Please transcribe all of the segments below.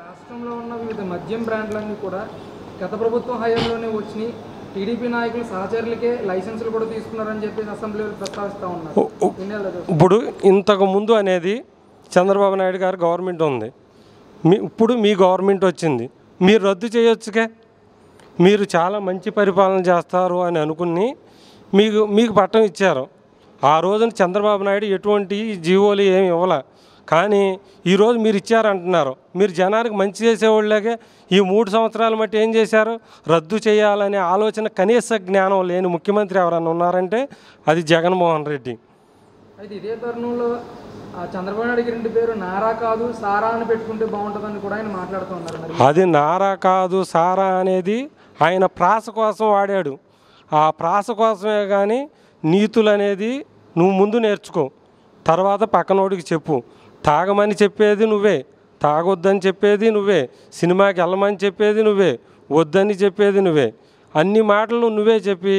రాష్ట్రంలో ఉన్న వివిధ మద్యం బ్రాండ్లన్నీ కూడా గత ప్రభుత్వం హయాంలోనే వచ్చినాయి టీడీపీ నాయకులు సహచరులకే లైసెన్సులు కూడా తీసుకున్నారని చెప్పి అసెంబ్లీలో ప్రస్తావిస్తూ ఉన్నారు ఇప్పుడు ఇంతకు ముందు అనేది చంద్రబాబు నాయుడు గారు గవర్నమెంట్ ఉంది మీ ఇప్పుడు మీ గవర్నమెంట్ వచ్చింది మీరు రద్దు చేయొచ్చుకే మీరు చాలా మంచి పరిపాలన చేస్తారు అని అనుకుని మీకు మీకు పట్టం ఇచ్చారు ఆ రోజున చంద్రబాబు నాయుడు ఎటువంటి జీవోలు ఏమి ఇవ్వలే కానీ ఈరోజు మీరు ఇచ్చారంటున్నారు మీరు జనానికి మంచి చేసేవాళ్ళకే ఈ మూడు సంవత్సరాలు మట్టి ఏం చేశారు రద్దు చేయాలనే ఆలోచన కనీస జ్ఞానం లేని ముఖ్యమంత్రి ఎవరైనా ఉన్నారంటే అది జగన్మోహన్ రెడ్డి అయితే ఇదే తరుణంలో చంద్రబాబు నాయుడు గారి పేరు నారా కాదు సారా అని పెట్టుకుంటే బాగుంటుందని కూడా ఆయన మాట్లాడుతున్నారు అది నారా కాదు సారా అనేది ఆయన ప్రాస కోసం వాడాడు ఆ ప్రాస కోసమే కానీ నీతులు అనేది నువ్వు ముందు నేర్చుకో తర్వాత పక్కనోడికి చెప్పు తాగమని చెప్పేది నువ్వే తాగొద్దని చెప్పేది నువ్వే సినిమాకి వెళ్ళమని చెప్పేది నువ్వే వద్దని చెప్పేది నువ్వే అన్ని మాటలు నువ్వే చెప్పి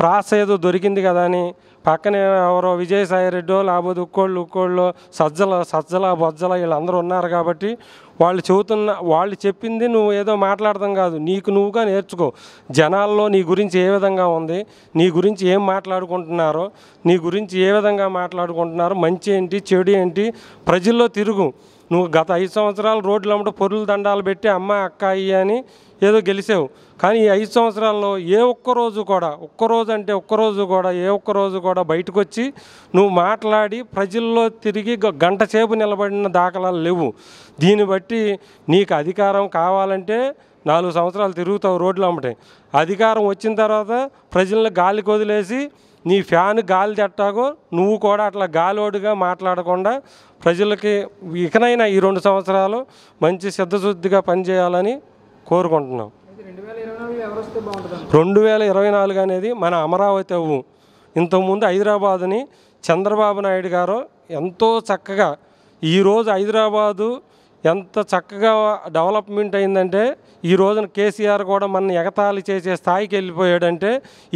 ప్రాస ఏదో దొరికింది కదా అని పక్కనే ఎవరో విజయసాయిరెడ్డో లేకపోతే ఉక్కోళ్ళు ఉక్కోళ్ళు సజ్జల సజ్జల బొజ్జల వీళ్ళందరూ ఉన్నారు కాబట్టి వాళ్ళు చెబుతున్న వాళ్ళు చెప్పింది నువ్వు ఏదో మాట్లాడడం కాదు నీకు నువ్వుగా నేర్చుకో జనాల్లో నీ గురించి ఏ విధంగా ఉంది నీ గురించి ఏం మాట్లాడుకుంటున్నారో నీ గురించి ఏ విధంగా మాట్లాడుకుంటున్నారో మంచి ఏంటి చెడు ఏంటి ప్రజల్లో తిరుగు నువ్వు గత ఐదు సంవత్సరాలు రోడ్లు అమ్మట పొరులు దండాలు పెట్టి అమ్మ అక్క అయ్యి అని ఏదో గెలిచావు కానీ ఈ ఐదు సంవత్సరాల్లో ఏ ఒక్కరోజు కూడా ఒక్కరోజు అంటే ఒక్కరోజు కూడా ఏ ఒక్కరోజు కూడా బయటకు వచ్చి నువ్వు మాట్లాడి ప్రజల్లో తిరిగి గంట సేపు నిలబడిన దాఖలాలు లేవు దీన్ని బట్టి నీకు అధికారం కావాలంటే నాలుగు సంవత్సరాలు తిరుగుతావు రోడ్లు అమ్మటే అధికారం వచ్చిన తర్వాత ప్రజలను గాలికి వదిలేసి నీ ఫ్యాన్ గాలి తట్టాగో నువ్వు కూడా అట్లా గాలోడుగా మాట్లాడకుండా ప్రజలకి ఇకనైనా ఈ రెండు సంవత్సరాలు మంచి సిద్ధశుద్ధిగా పనిచేయాలని కోరుకుంటున్నాం రెండు వేల ఇరవై నాలుగు అనేది మన అమరావతి అవ్వు ఇంతకుముందు హైదరాబాద్ని చంద్రబాబు నాయుడు గారు ఎంతో చక్కగా ఈరోజు హైదరాబాదు ఎంత చక్కగా డెవలప్మెంట్ అయిందంటే ఈ రోజున కేసీఆర్ కూడా మన ఎగతాళి చేసే స్థాయికి వెళ్ళిపోయాడంటే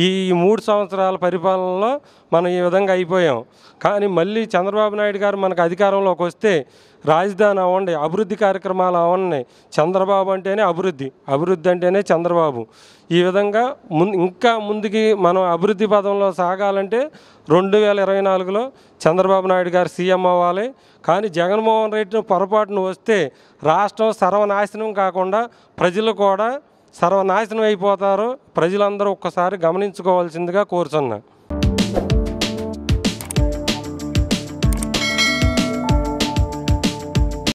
ఈ మూడు సంవత్సరాల పరిపాలనలో మనం ఈ విధంగా అయిపోయాం కానీ మళ్ళీ చంద్రబాబు నాయుడు గారు మనకు అధికారంలోకి వస్తే రాజధాని అవ్వండి అభివృద్ధి కార్యక్రమాలు అవన్నీ చంద్రబాబు అంటేనే అభివృద్ధి అభివృద్ధి అంటేనే చంద్రబాబు ఈ విధంగా ముందు ఇంకా ముందుకి మనం అభివృద్ధి పదంలో సాగాలంటే రెండు వేల ఇరవై నాలుగులో చంద్రబాబు నాయుడు గారు సీఎం అవ్వాలి కానీ జగన్మోహన్ రెడ్డి పొరపాటును వస్తే రాష్ట్రం సర్వనాశనం కాకుండా ప్రజలు కూడా సర్వనాశనం అయిపోతారు ప్రజలందరూ ఒక్కసారి గమనించుకోవాల్సిందిగా కోరుచున్నాను